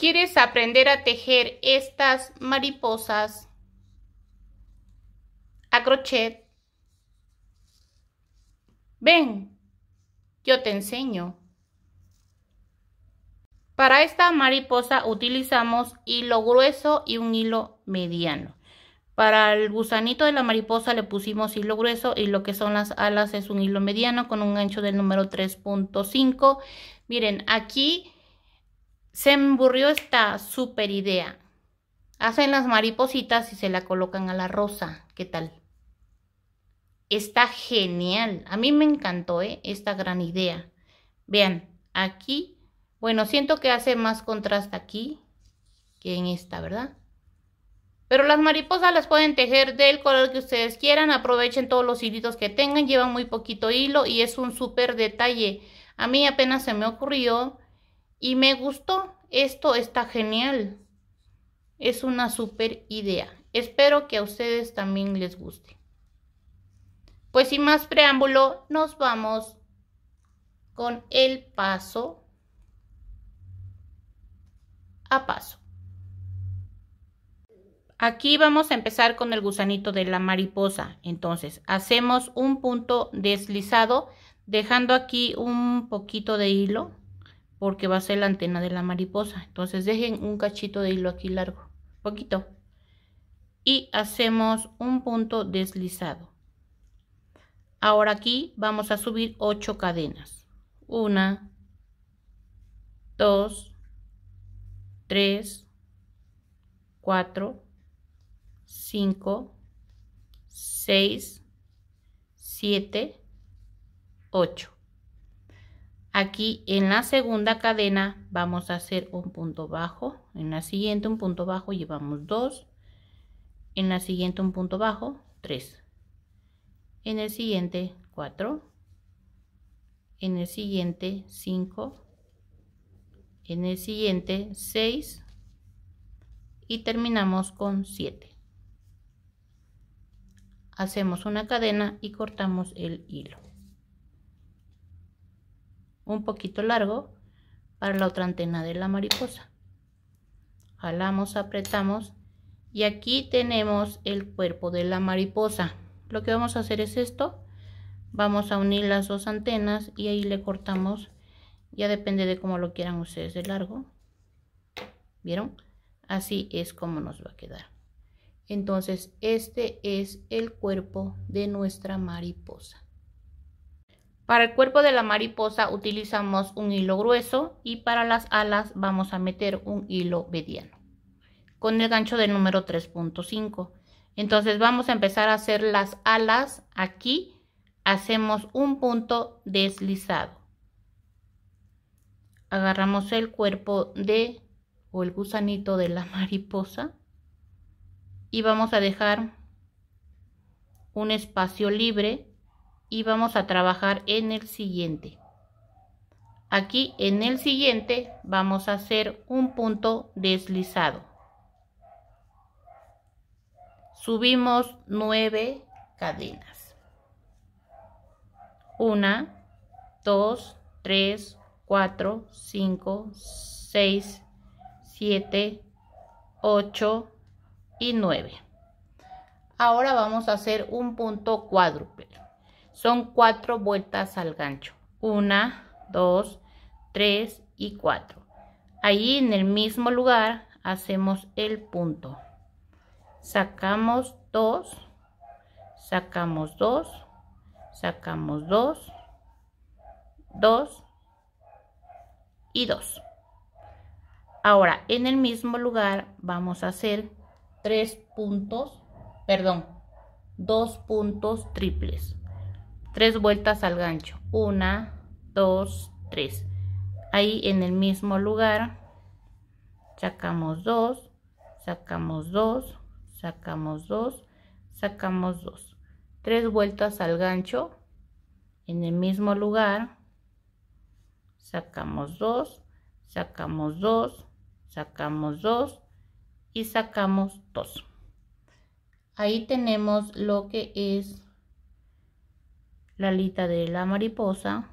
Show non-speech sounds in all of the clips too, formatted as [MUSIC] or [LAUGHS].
¿Quieres aprender a tejer estas mariposas a crochet? Ven, yo te enseño. Para esta mariposa utilizamos hilo grueso y un hilo mediano. Para el gusanito de la mariposa le pusimos hilo grueso y lo que son las alas es un hilo mediano con un ancho del número 3.5. Miren, aquí se emburrió esta super idea. Hacen las maripositas y se la colocan a la rosa. ¿Qué tal? Está genial. A mí me encantó ¿eh? esta gran idea. Vean, aquí, bueno, siento que hace más contraste aquí que en esta, ¿verdad? Pero las mariposas las pueden tejer del color que ustedes quieran. Aprovechen todos los hilitos que tengan. Llevan muy poquito hilo y es un súper detalle. A mí apenas se me ocurrió y me gustó, esto está genial. Es una super idea. Espero que a ustedes también les guste. Pues sin más preámbulo, nos vamos con el paso a paso. Aquí vamos a empezar con el gusanito de la mariposa. Entonces, hacemos un punto deslizado, dejando aquí un poquito de hilo porque va a ser la antena de la mariposa. Entonces dejen un cachito de hilo aquí largo, poquito. Y hacemos un punto deslizado. Ahora aquí vamos a subir 8 cadenas. 1, 2, 3, 4, 5, 6, 7, 8 aquí en la segunda cadena vamos a hacer un punto bajo en la siguiente un punto bajo llevamos 2 en la siguiente un punto bajo 3 en el siguiente 4 en el siguiente 5 en el siguiente 6 y terminamos con 7 hacemos una cadena y cortamos el hilo un poquito largo para la otra antena de la mariposa jalamos apretamos y aquí tenemos el cuerpo de la mariposa lo que vamos a hacer es esto vamos a unir las dos antenas y ahí le cortamos ya depende de cómo lo quieran ustedes de largo vieron así es como nos va a quedar entonces este es el cuerpo de nuestra mariposa para el cuerpo de la mariposa utilizamos un hilo grueso y para las alas vamos a meter un hilo mediano con el gancho de número 3.5. Entonces vamos a empezar a hacer las alas aquí. Hacemos un punto deslizado. Agarramos el cuerpo de o el gusanito de la [LAUGHS] mariposa y vamos a dejar un espacio libre y vamos a trabajar en el siguiente aquí en el siguiente vamos a hacer un punto deslizado subimos 9 cadenas 1 2 3 4 5 6 7 8 y 9 ahora vamos a hacer un punto cuádruple son cuatro vueltas al gancho. Una, dos, tres y cuatro. Ahí en el mismo lugar hacemos el punto. Sacamos dos, sacamos dos, sacamos dos, dos y dos. Ahora, en el mismo lugar vamos a hacer tres puntos, perdón, dos puntos triples tres vueltas al gancho una dos tres ahí en el mismo lugar sacamos dos sacamos dos sacamos dos sacamos dos tres vueltas al gancho en el mismo lugar sacamos dos sacamos dos sacamos dos y sacamos dos ahí tenemos lo que es la alita de la mariposa.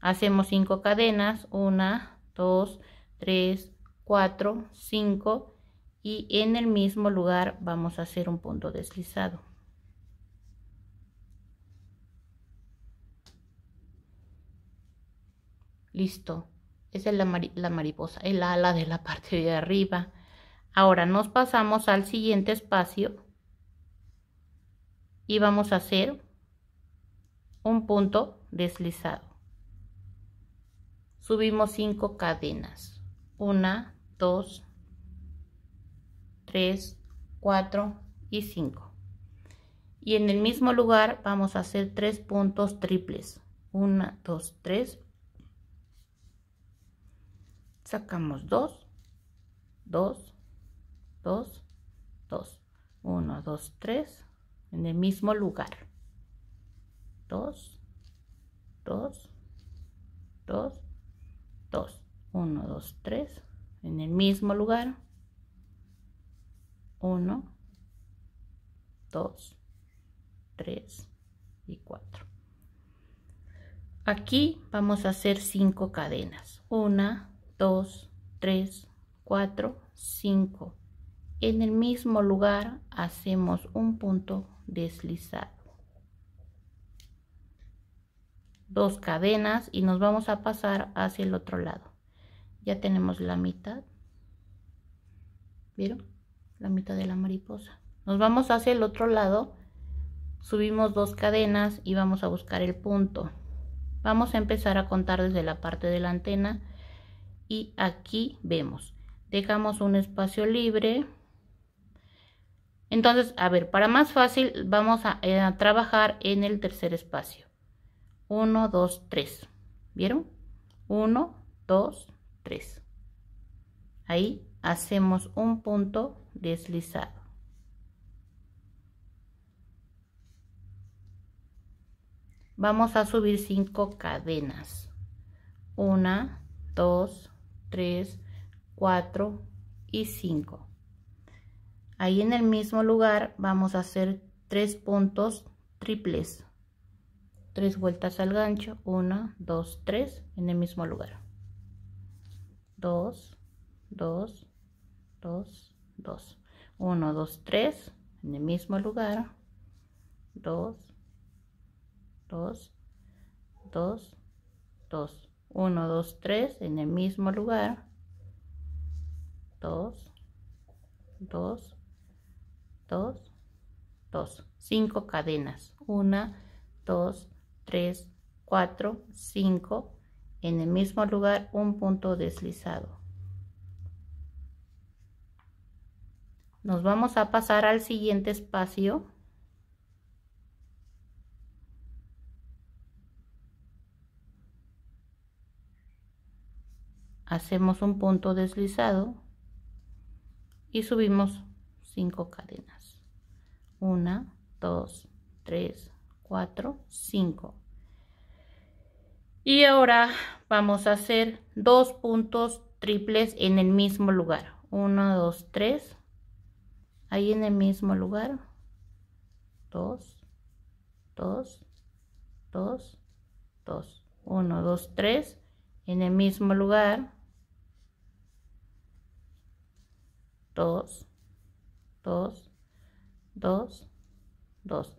Hacemos 5 cadenas, 1, 2, 3, 4, 5 y en el mismo lugar vamos a hacer un punto deslizado. Listo. Esa es la, la, mariposa, el ala de la parte de arriba. Ahora nos pasamos al siguiente espacio y vamos a hacer un punto deslizado. Subimos 5 cadenas. 1, 2, 3, 4 y 5. Y en el mismo lugar vamos a hacer tres puntos triples. 1, 2, 3. Sacamos 2, 2, 2, 2. 1, 2, 3. En el mismo lugar. 2, 2, 2, 2. 1, 2, 3. En el mismo lugar. 1, 2, 3 y 4. Aquí vamos a hacer 5 cadenas. 1, 2, 3, 4, 5. En el mismo lugar hacemos un punto deslizado. dos cadenas y nos vamos a pasar hacia el otro lado ya tenemos la mitad vieron la mitad de la mariposa nos vamos hacia el otro lado subimos dos cadenas y vamos a buscar el punto vamos a empezar a contar desde la parte de la antena y aquí vemos dejamos un espacio libre entonces a ver para más fácil vamos a, eh, a trabajar en el tercer espacio 1, 2, 3. ¿Vieron? 1, 2, 3. Ahí hacemos un punto deslizado. Vamos a subir 5 cadenas. 1, 2, 3, 4 y 5. Ahí en el mismo lugar vamos a hacer 3 puntos triples. 3 vueltas al gancho 1 2 3 en el mismo lugar 2 2 2 2 1 2 3 en el mismo lugar 2 2 2 2 1 2 3 en el mismo lugar 2 2 2 2 5 cadenas 1 2 3, 4, 5, en el mismo lugar un punto deslizado. Nos vamos a pasar al siguiente espacio. Hacemos un punto deslizado y subimos 5 cadenas. 1, 2, 3, 4, 5 y ahora vamos a hacer dos puntos triples en el mismo lugar 1 2 3 ahí en el mismo lugar 2 2 2 2 1 2 3 en el mismo lugar 2 2 2 2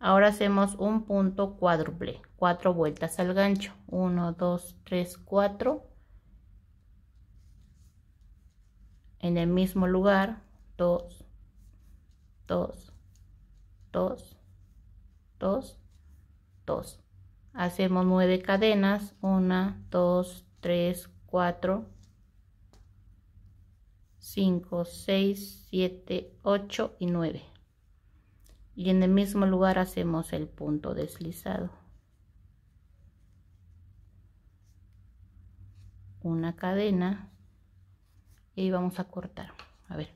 ahora hacemos un punto cuádruple cuatro vueltas al gancho 1 2 3 4 en el mismo lugar 2 2 2 2 2 hacemos nueve cadenas 1 2 3 4 5 6 7 8 y 9 y en el mismo lugar hacemos el punto deslizado una cadena y vamos a cortar a ver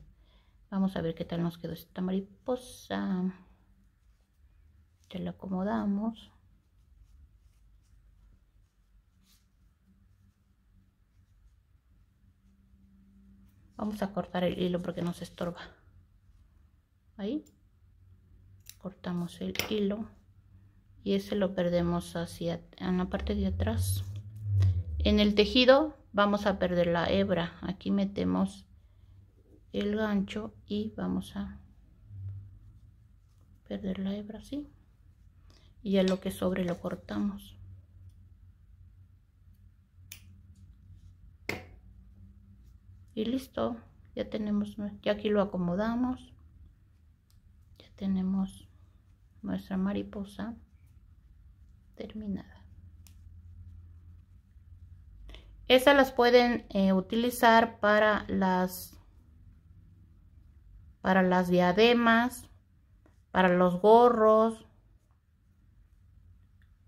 vamos a ver qué tal nos quedó esta mariposa ya la acomodamos vamos a cortar el hilo porque nos estorba ahí cortamos el hilo y ese lo perdemos hacia en la parte de atrás en el tejido vamos a perder la hebra aquí metemos el gancho y vamos a perder la hebra así y ya lo que sobre lo cortamos y listo ya tenemos ya aquí lo acomodamos ya tenemos nuestra mariposa terminada estas las pueden eh, utilizar para las para las diademas para los gorros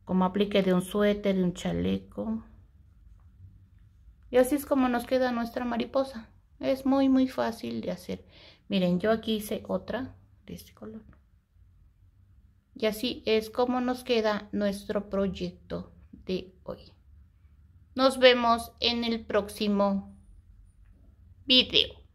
como aplique de un suéter de un chaleco y así es como nos queda nuestra mariposa es muy muy fácil de hacer miren yo aquí hice otra de este color y así es como nos queda nuestro proyecto de hoy. Nos vemos en el próximo video.